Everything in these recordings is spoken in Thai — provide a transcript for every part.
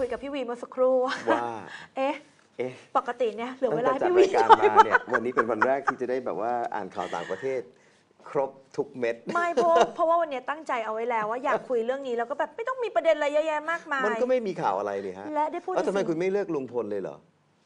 คุยกับพี่วีเมื่อสักครู่ว่าเอ๊ะปกติเนี่ยเหลือเวลาพี่วีัการมาเนี่ยวันนี้เป็นวันแรกที่จะได้แบบว่าอ่านข่าวต่างประเทศ ครบทุกเม็ดไม่เพราะเพราะว่าวันนี้ตั้งใจเอาไว้แล้ว ว่าอยากคุยเรื่องนี้แล้วก็แบบไม่ต้องมีประเด็นอะไรเยอะแยะมากมายมันก็ไม่มีข่าวอะไรเลยฮะและได้พูดแล้วทำไมคุณไม่เลือกลุงพลเลยเหรอ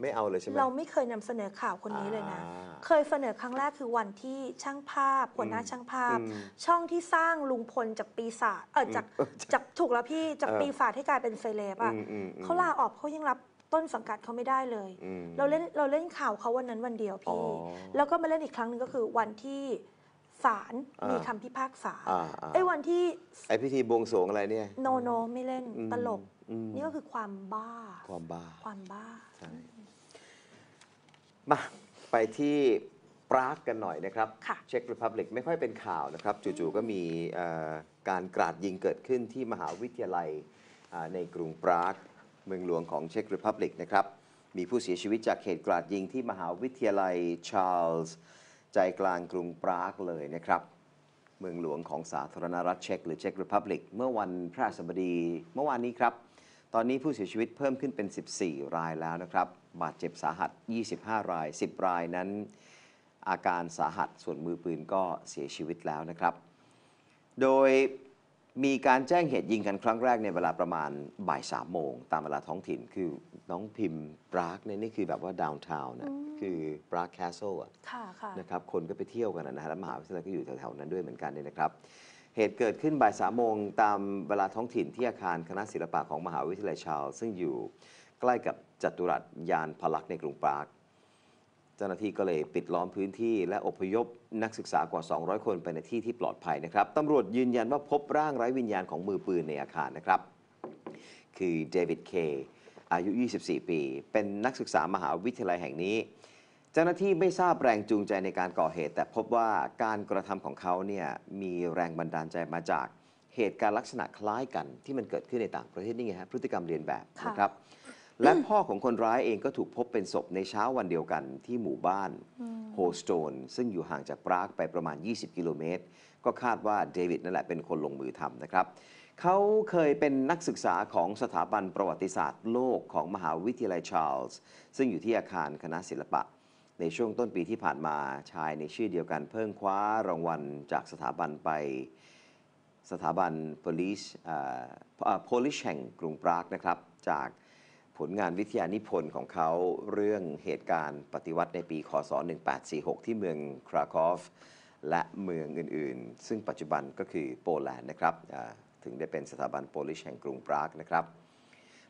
ไม่เอาเลยใช่ไหมเราไม่เคยนำเสนอข่าวคนนี้เลยนะ เคยเสนอครั้งแรกคือวันที่ช่างภาพหัวหน้าช่างภาพ ช่องที่สร้างลุงพลจากปีศาจเออจากจากถูกแล้วพี่จากปีศาจให้กลายเป็นเซเลบอ่ะเขาลาออกเขายังรับต้นสังกัดเขาไม่ได้เลย เราเล่นเราเล่นข่าวเขาวันนั้นวันเดียวพี่แล้วก็มาเล่นอีกครั้งหนึ่งก็คือวันที่ศาลมีคำพิพากษาไอ้วันที่ไอพิธีบวงสรวงอะไรเนี่ย โนโน ไม่เล่นตลกนี่ก็คือความบ้าความบ้าความบ้าใช่มาไปที่ปรากกันหน่อยนะครับ เช็กรีพับลิกไม่ค่อยเป็นข่าวนะครับ จู่ๆก็มีการกราดยิงเกิดขึ้นที่มหาวิทยาลัยในกรุงปรากเมืองหลวงของเช็กรีพับลิกนะครับ มีผู้เสียชีวิตจากเหตุกราดยิงที่มหาวิทยาลัยชาร์ลส์ใจกลางกรุงปรากเลยนะครับ เมืองหลวงของสาธารณรัฐเช็กหรือเช็กรีพับลิกเมื่อวันพระสบดีเมื่อวานนี้ครับ ตอนนี้ผู้เสียชีวิตเพิ่มขึ้นเป็น 14 รายแล้วนะครับบาดเจ็บสาหัส 25 ราย 10 รายนั้นอาการสาหัสส่วนมือ ปืนก็เสียชีวิตแล้วนะครับ โดยมีการแจ้งเหตุยิงกันครั้งแรกในเวลาประมาณบ่ายสามโมง ตามเวลาท้องถิ่น คือ น้องพิมพ์ปรากเนี่ยนี่คือแบบว่า ดาวน์ทาวน์นะคือปรากแคสเซิลอะนะครับคนก็ไปเที่ยวกันนะฮะแล้วมหาวิทยาลัยก็อยู่แถวๆนั้นด้วยเหมือนกันเนี่ยนะครับ เหตุเกิดขึ้นบ่ายสามโมงตามเวลาท้องถิ่น ที่อาคารคณะศิลปะของมหาวิทยาลัยชาวซึ่งอยู่ใกล้กับจัตุรัสยานพลักในกรุงปรากเจ้าหน้าที่ก็เลยปิดล้อมพื้นที่ และอพยพนักศึกษากว่า 200 คนไปในที่ที่ปลอดภัยนะครับ ตำรวจยืนยันว่าพบร่างไร้วิญญาณของมือปืนในอาคารนะครับ คือเดวิดเคอายุ 24 ปี เป็นนักศึกษามหาวิทยาลัยแห่งนี้ เจ้าหน้าที่ไม่ทราบแรงจูงใจในการก่อเหตุ แต่พบว่าการกระทำของเขาเนี่ยมีแรงบันดาลใจมาจากเหตุการณ์ลักษณะคล้ายกันที่มันเกิดขึ้นในต่างประเทศนี่ไงฮะพฤติกรรมเรียนแบบนะครับและพ่อของคนร้ายเองก็ถูกพบเป็นศพในเช้าวันเดียวกันที่หมู่บ้านโฮสโตนซึ่งอยู่ห่างจากปรากไปประมาณ 20 กิโลเมตร ก็คาดว่าเดวิดนั่นแหละเป็นคนลงมือทำนะครับ เขาเคยเป็นนักศึกษาของสถาบันประวัติศาสตร์ โลกของมหาวิทยาลัยชาร์ลส์ซึ่งอยู่ที่อาคารคณะศิลปะ ในช่วงต้นปีที่ผ่านมาชายในชื่อเดียวกันเพิ่งคว้ารางวัลจากสถาบันไปสถาบัน police p o l i แห่งกรุงปรากนะครับจากผลงานวิทยานิพนธ์ของเขาเรื่องเหตุการณ์ปฏิวัติในปีคศ 1846 ที่เมืองคราคอฟ และเมืองอื่นๆ ซึ่งปัจจุบันก็คือโปแลนด์นะครับถึงได้เป็นสถาบันโปลิชแห่งกรุงปรากนะครับ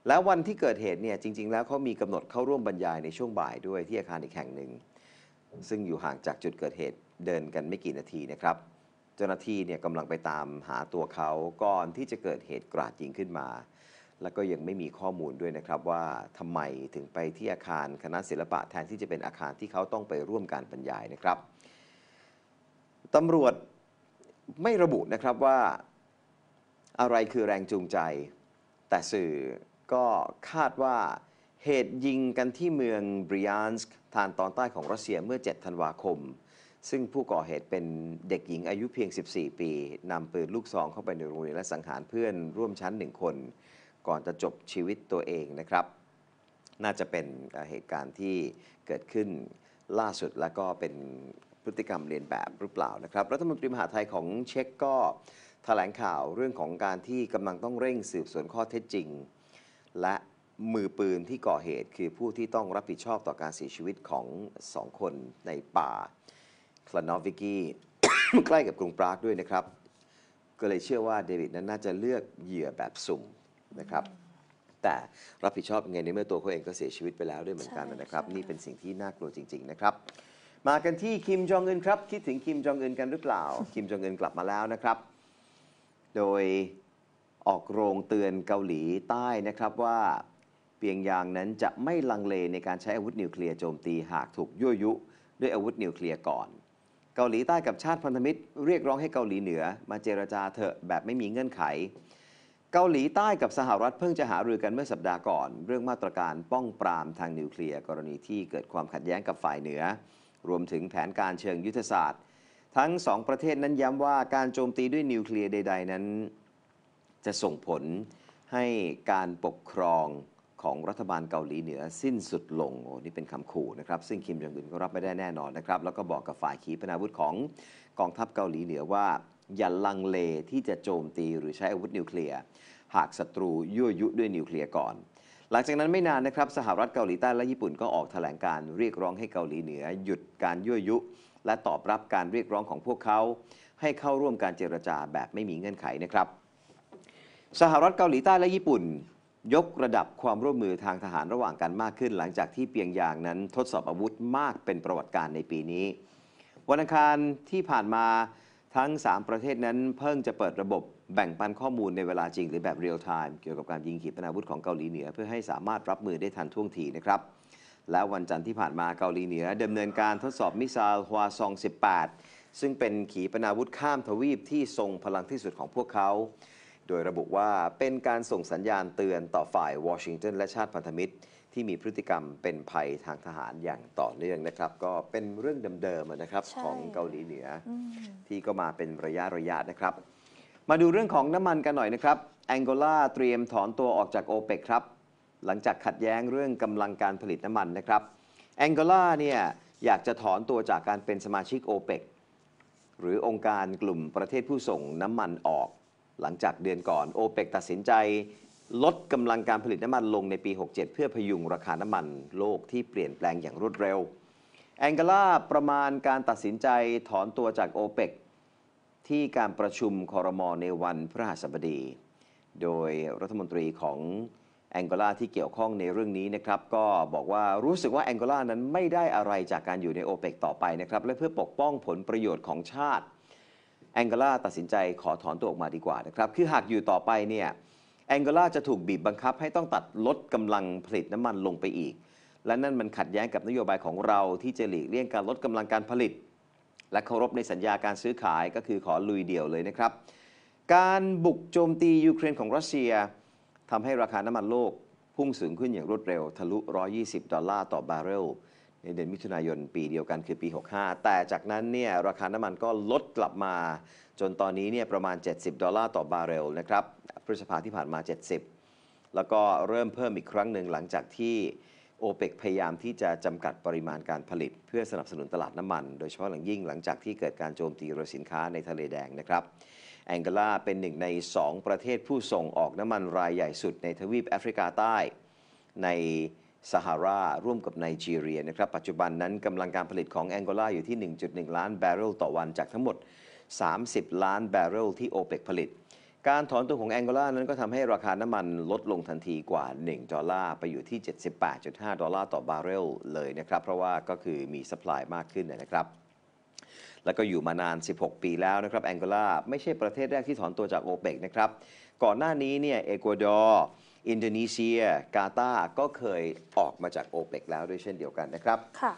แล้ววันที่เกิดเหตุเนี่ยจริง ๆ แล้วเขามีกำหนดเข้าร่วมบรรยายในช่วงบ่ายด้วยที่อาคารอีกแห่งหนึ่ง ซึ่งอยู่ห่างจากจุดเกิดเหตุเดินกันไม่กี่นาทีนะครับ เจ้าหน้าที่เนี่ยกำลังไปตามหาตัวเขาก่อนที่จะเกิดเหตุกราดยิงขึ้นมาแล้วก็ยังไม่มีข้อมูลด้วยนะครับว่าทำไมถึงไปที่อาคารคณะศิลปะแทนที่จะเป็นอาคารที่เขาต้องไปร่วมการบรรยายนะครับตำรวจไม่ระบุนะครับว่าอะไรคือแรงจูงใจ แต่สื่อก็คาดว่าเหตุยิงกันที่เมืองบริยานส์ทางตอนใต้ของรัสเซียเมื่อ 7 ธันวาคม ซึ่งผู้ก่อเหตุเป็นเด็กหญิงอายุเพียง 14 ปีนำปืนลูกซองเข้าไปในโรงเรียนและสังหารเพื่อนร่วมชั้นหนึ่งคนก่อนจะจบชีวิตตัวเองนะครับ น่าจะเป็นเหตุการณ์ที่เกิดขึ้นล่าสุดแล้วก็เป็นพฤติกรรมเรียนแบบหรือเปล่านะครับ รัฐมนตรีมหาไทยของเช็กก็แถลงข่าวเรื่องของการที่กำลังต้องเร่งสืบสวนข้อเท็จจริง และมือปืนที่ก่อเหตุ คือผู้ที่ต้องรับผิดชอบต่อการเสียชีวิตของสองคนในป่าคลานอวิกี้ใกล้กับกรุงปรากด้วยนะครับ ก็เลยเชื่อว่าเดวิดนั้นน่าจะเลือกเหยื่อแบบสุ่มนะครับแต่รับผิดชอบยังไงในเมื่อตัวเขาเองก็เสียชีวิตไปแล้วด้วยเหมือนกันนะครับนี่เป็นสิ่งที่น่ากลัวจริงๆนะครับมากันที่คิมจองอึนครับคิดถึงคิมจองอึนกันหรือเปล่าคิมจองอึนกลับมาแล้วนะครับ โดยออกโรงเตือนเกาหลีใต้นะครับว่าเปียงยางนั้นจะไม่ลังเล ในการใช้อาวุธนิวเคลียร์โจมตีหากถูกยั่วยุ ด้วยอาวุธนิวเคลียร์ก่อน เกาหลีใต้กับชาติพันธมิตร เรียกร้องให้เกาหลีเหนือ มาเจรจาเถอะแบบไม่มีเงื่อนไขเกาหลีใต้กับสหรัฐเพิ่งจะหารือกันเมื่อสัปดาห์ก่อน เรื่องมาตรการป้องปรามทางนิวเคลียร์ กรณีที่เกิดความขัดแย้งกับฝ่ายเหนือ รวมถึงแผนการเชิงยุทธศาสตร์ ทั้งสองประเทศนั้นย้ำว่าการโจมตีด้วยนิวเคลียร์ใด ๆ นั้น จะส่งผลให้การปกครองของรัฐบาลเกาหลีเหนือสิ้นสุดลงโอ้นี่เป็นคำขู่นะครับ ซึ่งคิมจองอึนก็รับไม่ได้แน่นอนนะครับ แล้วก็บอกกับฝ่ายขีปนาวุธของกองทัพเกาหลีเหนือว่าอย่าลังเลที่จะโจมตีหรือใช้อาวุธ นิวเคลียร์หากศัตรูยั่วยุด้วยนิวเคลียร์ก่อนหลังจากนั้นไม่นานนะครับ สหรัฐเกาหลีใต้และญี่ปุ่นก็ออกแถลงการเรียกร้องให้เกาหลีเหนือหยุดการยั่วยุ และตอบรับการเรียกร้องของพวกเขา ให้เข้าร่วมการเจรจาแบบไม่มีเงื่อนไขนะครับ สหรัฐเกาหลีใต้และญี่ปุ่น ยกระดับความร่วมมือทางทหารระหว่างกันมากขึ้น หลังจากที่เปียงยางนั้นทดสอบอาวุธมากเป็นประวัติการในปีนี้วันอังคารที่ผ่านมาทั้ง 3 ประเทศนั้นเพิ่งจะเปิดระบบแบ่งปันข้อมูลในเวลาจริงหรือแบบเรียลไทม์เกี่ยวกับการยิงขีปนาวุธของเกาหลีเหนือ เพื่อให้สามารถรับมือได้ทันท่วงทีนะครับ และวันจันทร์ที่ผ่านมาเกาหลีเหนือดำเนินการทดสอบมิสาลฮวาซอง 18 ซึ่งเป็นขีปนาวุธข้ามทวีปที่ทรงพลังที่สุดของพวกเขา โดยระบุว่าเป็นการส่งสัญญาณเตือนต่อฝ่ายวอชิงตันและชาติพันธมิตรที่มีพฤติกรรมเป็นภัยทางทหารอย่างต่อเนื่องนะครับ ก็เป็นเรื่องเดิมๆนะครับของเกาหลีเหนืออที่ก็มาเป็นระยะระยะนะครับ มาดูเรื่องของน้ำมันกันหน่อยนะครับ แองโกลาเตรียมถอนตัวออกจากโอเปกครับหลังจากขัดแย้งเรื่องกำลังการผลิตน้ำมันนะครับแองโกลาเนี่ยอยากจะถอนตัวจากการเป็นสมาชิกโอเปกหรือองค์การกลุ่มประเทศผู้ส่งน้ำมันออก หลังจากเดือนก่อนโอเปกตัดสินใจลดกำลังการผลิตน้ำมันลงในปี 67 เพื่อพยุงราคาน้ำมันโลกที่เปลี่ยนแปลงอย่างรวดเร็ว แองกลาประมาณการตัดสินใจถอนตัวจากโอเปกที่การประชุมคอรมอในวันพฤหัสบดี โดยรัฐมนตรีของแองกลาที่เกี่ยวข้องในเรื่องนี้นะครับ ก็บอกว่ารู้สึกว่าแองกลานั้นไม่ได้อะไรจากการอยู่ในโอเปกต่อไปนะครับและเพื่อปกป้องผลประโยชน์ของชาติแองกลาตัดสินใจขอถอนตัวออกมาดีกว่านะครับ คือหากอยู่ต่อไปเนี่ยแองโกลาจะถูกบีบบังคับให้ต้องตัดลดกำลังผลิตน้ำมันลงไปอีก และนั่นมันขัดแย้งกับนโยบายของเราที่จะหลีกเลี่ยงการลดกำลังการผลิต และเคารพในสัญญาการซื้อขายก็คือขอลุยเดี่ยวเลยนะครับ การบุกโจมตียูเครนของรัสเซียทำให้ราคาน้ำมันโลกพุ่งสูงขึ้นอย่างรวดเร็วทะลุ 120 ดอลลาร์ต่อบาร์เรลในเดือนมิถุนายนปีเดียวกันคือปี 65 แต่จากนั้นเนี่ยราคาน้ำมันก็ลดกลับมาจนตอนนี้เนี่ยประมาณ 70 ดอลลาร์ต่อบาร์เรลนะครับพฤษภาที่ผ่านมา 70 แล้วก็เริ่มเพิ่มอีกครั้งหนึ่งหลังจากที่โอเปกพยายามที่จะจำกัดปริมาณการผลิต เพื่อสนับสนุนตลาดน้ำมัน โดยเฉพาะหลังยิ่งหลังจากที่เกิดการโจมตีโรสินค้าในทะเลแดงนะครับแองกลาเป็นหนึ่งใน2 ประเทศผู้ส่งออกน้ำมันรายใหญ่สุดในทวีปแอฟริกาใต้ในซาฮาราร่วมกับไนจีเรียนะครับปัจจุบันนั้นกำลังการผลิตของแองโกลาอยู่ที่ 1.1 ล้านแบเรลต่อวันจากทั้งหมด 30 ล้านแบเรลที่โอเปกผลิตการถอนตัวของแองโกลานั้นก็ทำให้ราคาน้ำมันลดลงทันทีกว่า1ดอลลาร์ไปอยู่ที่78.5ดอลลาร์ต่อบาร์เรลเลยนะครับเพราะว่าก็คือมีสป라이มากขึ้นนะครับแล้วก็อยู่มานาน16ปีแล้วนะครับแองโกลาไม่ใช่ประเทศแรกที่ถอนตัวจากโอเปกนะครับก่อนหน้านี้เนี่ยเอกวาดอร์อินโดนีเซียกาตาร์ก็เคยออกมาจากโอเปกแล้วด้วยเช่นเดียวกันนะครับค่ะ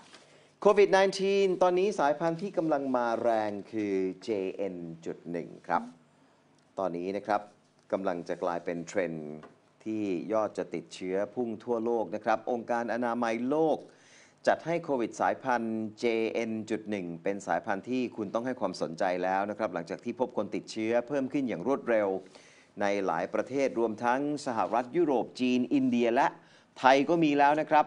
โควิด -19 ตอนนี้สายพันธุ์ที่กำลังมาแรงคือ JN.1 ครับตอนนี้นะครับกำลังจะกลายเป็นเทรนด์ ที่ยอดจะติดเชื้อพุ่งทั่วโลกนะครับ องค์การอนามัยโลก จัดให้โควิดสายพันธุ์ JN.1 เป็นสายพันธุ์ที่คุณต้องให้ความสนใจแล้วนะครับ หลังจากที่พบคนติดเชื้อเพิ่มขึ้นอย่างรวดเร็ว ในหลายประเทศรวมทั้งสหรัฐยุโรปจีนอินเดียและไทยก็มีแล้วนะครับ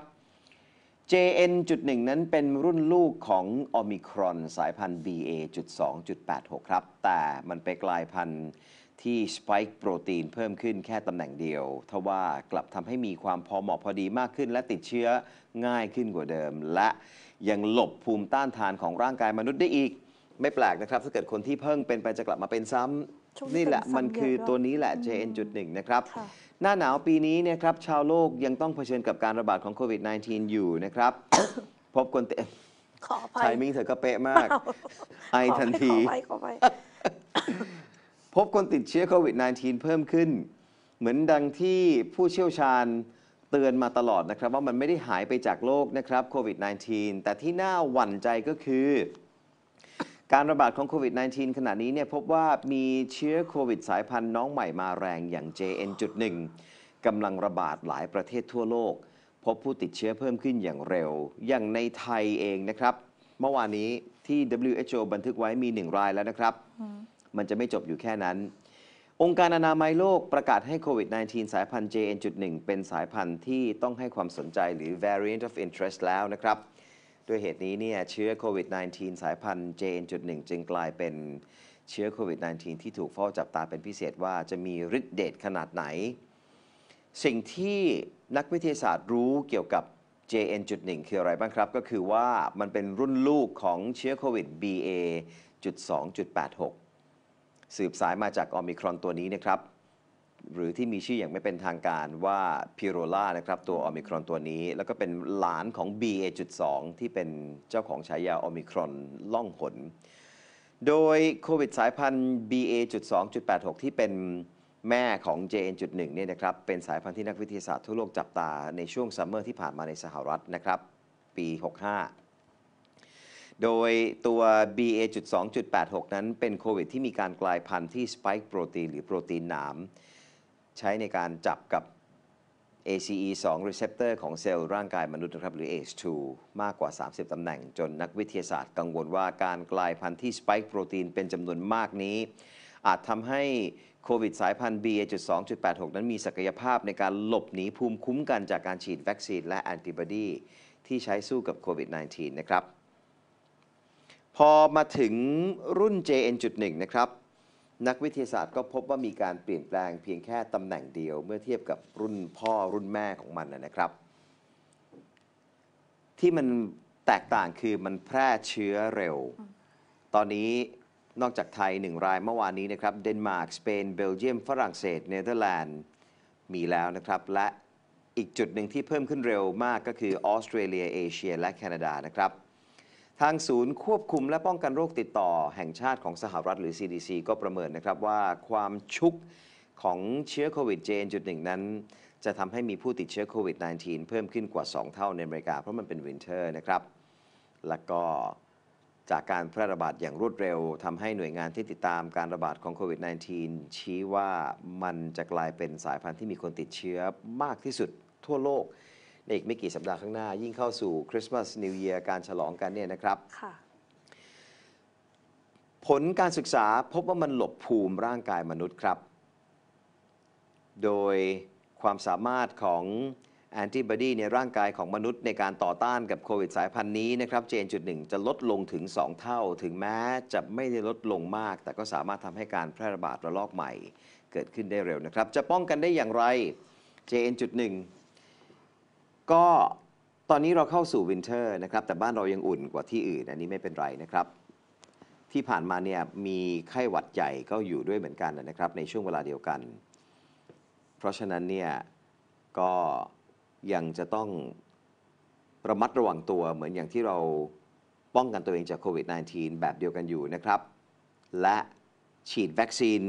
JN.1 นั้นเป็นรุ่นลูกของโอมิครอนสายพันธุ์ BA.2.86 ครับแต่มันไปกลายพันธุ์ที่สปายโปรตีนเพิ่มขึ้นแค่ตำแหน่งเดียวทว่ากลับทำให้มีความพอเหมาะพอดีมากขึ้น และติดเชื้อง่ายขึ้นกว่าเดิม และยังหลบภูมิต้านทานของร่างกายมนุษย์ได้อีก ไม่แปลกนะครับถ้าเกิดคนที่เพิ่งเป็นไปจะกลับมาเป็นซ้ำนี่แหละมันคือตัวนี้แหละ JN.1 นะครับ หน้าหนาวปีนี้นะครับชาวโลกยังต้องเผชิญกับการระบาดของโควิด -19 อยู่นะครับพบคนเต็มขอไทมิ่งเธอก็เป๊ะมากไอทันทีขอไปขอไปพบคนติดเชื้อโควิด -19 เพิ่มขึ้น เหมือนดังที่ผู้เชี่ยวชาญเตือนมาตลอดนะครับ ว่ามันไม่ได้หายไปจากโลกนะครับโควิด -19 แต่ที่น่าหวั่นใจก็คือ การระบาดของโควิด -19 ขณะนี้เนี่ยพบว่ามีเชื้อโควิดสายพันธุ์น้องใหม่มาแรงอย่าง JN.1 กำลังระบาดหลายประเทศทั่วโลก พบผู้ติดเชื้อเพิ่มขึ้นอย่างเร็ว อย่างในไทยเองนะครับ เมื่อวานนี้ที่ WHO บันทึกไว้มีหนึ่งรายแล้วนะครับมันจะไม่จบอยู่แค่นั้น องค์การอนามัยโลกประกาศให้โควิด -19 สายพันธุ์ JN.1 เป็นสายพันธุ์ที่ต้องให้ความสนใจหรือ variant of interest แล้วนะครับ ด้วยเหตุนี้เนี่ยเชื้อโควิด -19 สายพันธุ์ JN.1 จึงกลายเป็นเชื้อโควิด -19 ที่ถูกเฝ้าจับตาเป็นพิเศษว่าจะมีฤทธิ์เดชขนาดไหน สิ่งที่นักวิทยาศาสตร์รู้เกี่ยวกับ JN.1 คืออะไรบ้างครับ ก็คือว่ามันเป็นรุ่นลูกของเชื้อโควิด BA.2.86 สืบสายมาจากออมิครอนตัวนี้นะครับหรือที่มีชื่ออย่างไม่เป็นทางการว่าพิโรล่านะครับตัวออมิครอนตัวนี้ แล้วก็เป็นหลานของ BA.2 ที่เป็นเจ้าของฉายาออมิครอนล่องหนโดยโควิดสายพันธุ์ BA.2.86 ที่เป็นแม่ของ JN.1 เนี่ยนะครับเป็นสายพันธุ์ที่นักวิทยาศาสตร์ทั่วโลกจับตาในช่วงซัมเมอร์ที่ผ่านมาในสหรัฐนะครับปี 65โดยตัว BA.2.86 นั้นเป็นโควิดที่มีการกลายพันธุ์ที่สไปค์โปรตีนหรือโปรตีนหนามใช้ในการจับกับ ACE2 receptor ของเซลล์ร่างกายมนุษย์นะครับ หรือ ACE2 มากกว่า 30 ตำแหน่ง จนนักวิทยาศาสตร์กังวลว่าการกลายพันธุ์ที่สไปค์โปรตีนเป็นจำนวนมากนี้ อาจทำให้โควิดสายพันธุ์ BA.2.86 นั้นมีศักยภาพในการหลบหนีภูมิคุ้มกันจากการฉีดวัคซีน และแอนติบอดี ที่ใช้สู้กับโควิด -19 นะครับพอมาถึงรุ่น JN.1 นะครับนักวิทยาศาสตร์ก็พบว่ามีการเปลี่ยนแปลงเพียงแค่ตำแหน่งเดียว เมื่อเทียบกับรุ่นพ่อรุ่นแม่ของมันนะครับ ที่มันแตกต่างคือมันแพร่เชื้อเร็ว ตอนนี้นอกจากไทยหนึ่งรายเมื่อวานนี้นะครับเดนมาร์กสเปนเบลเยียมฝรั่งเศสเนเธอร์แลนด์มีแล้วนะครับ และอีกจุดหนึ่งที่เพิ่มขึ้นเร็วมากก็คือออสเตรเลียเอเชียและแคนาดานะครับทางศูนย์ ควบคุมและป้องกันโรคติดต่อแห่งชาติของสหรัฐหรือ CDC ก็ประเมินนะครับว่าความชุกของเชื้อโควิด JN.1 นั้น จะทำให้มีผู้ติดเชื้อโควิด -19 เพิ่มขึ้นกว่า 2 เท่าในอเมริกาเพราะมันเป็นวินเทอร์นะครับ แล้วก็จากการแพร่ระบาดอย่างรวดเร็วทำให้หน่วยงานที่ติดตามการระบาดของโควิด -19 ชี้ว่ามันจะกลายเป็นสายพันธุ์ที่มีคนติดเชื้อมากที่สุดทั่วโลกในอีกไม่กี่สัปดาห์ข้างหน้า ยิ่งเข้าสู่คริสต์มาสนิวเยียร์การฉลองกันเนี่ยนะครับผลการศึกษาพบว่ามันหลบภูมิร่างกายมนุษย์ครับ โดยความสามารถของแอนติบอดีในร่างกายของมนุษย์ในการต่อต้านกับโควิดสายพันธุ์นี้นะครับเจนจุดหนึ่งจะลดลงถึง 2 เท่าถึงแม้จะไม่ได้ลดลงมาก แต่ก็สามารถทำให้การแพร่ระบาดระลอกใหม่เกิดขึ้นได้เร็วนะครับ จะป้องกันได้อย่างไรเจนจุดหนึ่งก็ตอนนี้เราเข้าสู่วินเทอร์นะครับ แต่บ้านเรายังอุ่นกว่าที่อื่นอันนี้ไม่เป็นไรนะครับ ที่ผ่านมาเนี่ย มีไข้หวัดใหญ่ก็อยู่ด้วยเหมือนกันนะครับ ในช่วงเวลาเดียวกัน เพราะฉะนั้นเนี่ย ก็ยังจะต้องระมัดระวังตัวเหมือนอย่างที่เราป้องกันตัวเองจากโควิด -19 แบบเดียวกันอยู่นะครับ และฉีดวัคซีน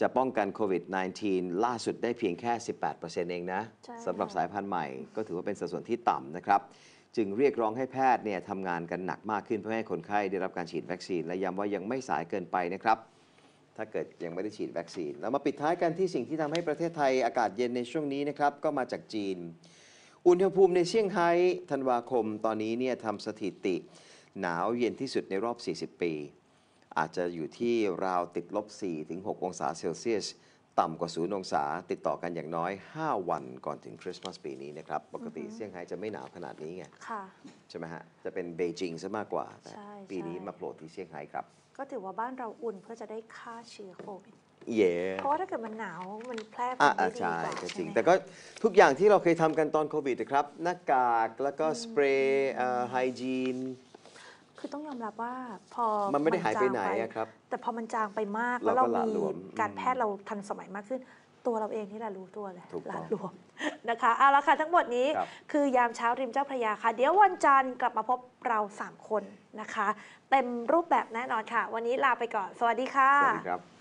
จะป้องกันโควิด -19 ล่าสุดได้เพียงแค่ 18%เองนะสำหรับสายพันธุ์ใหม่ก็ถือว่าเป็นสัดส่วนที่ต่ำนะครับ จึงเรียกร้องให้แพทย์เนี่ยทำงานกันหนักมากขึ้นเพื่อให้คนไข้ได้รับการฉีดวัคซีนและย้ำว่ายังไม่สายเกินไปนะครับ ถ้าเกิดยังไม่ได้ฉีดวัคซีนแล้วมาปิดท้ายกันที่สิ่งที่ทำให้ประเทศไทยอากาศเย็นในช่วงนี้นะครับก็มาจากจีน อุณหภูมิในเซี่ยงไฮ้ธันวาคม ตอนนี้เนี่ยทำสถิติ หนาวเย็นที่สุดในรอบ 40 ปีอาจจะอยู่ที่ราวติดลบ 4 ถึง 6 องศาเซลเซียสต่ำกว่าศูนย์องศา ติดต่อกันอย่างน้อย 5 วันก่อนถึงคริสต์มาสปีนี้นะครับ ปกติเซี่ยงไฮ้จะไม่หนาวขนาดนี้ไงค่ะใช่ไหมฮะ จะเป็นเบจิงซะมากกว่า แต่ปีนี้มาโผล่ที่เซี่ยงไฮ้ครับ ก็ถือว่าบ้านเราอุ่นเพื่อจะได้ฆ่าเชื้อโควิดเย่เพราะว่าถ้าเกิดมันหนาวมันแพร่ไปได้ดีกใช่ว่ากจริงใช่ไหมแต่ก็ทุกอย่างที่เราเคยทำกันตอนโควิดนะครับหน้ากากแล้วก็สเปรย์ไฮจีนคือต้องยอมรับว่าพอมันไม่ได้หายไปไหนอะครับ แต่พอมันจางไปมากแล้วเรามีการแพทย์เราทันสมัยมากขึ้น ตัวเราเองนี่แหละรู้ตัวเลยหลานรวมนะคะเอาละค่ะ ทั้งหมดนี้คือยามเช้าริมเจ้าพระยา ค่ะ เดี๋ยววันจันทร์กลับมาพบเรา 3 คนนะคะเต็มรูปแบบแน่นอนค่ะ วันนี้ลาไปก่อน สวัสดีค่ะสวัสดีครับ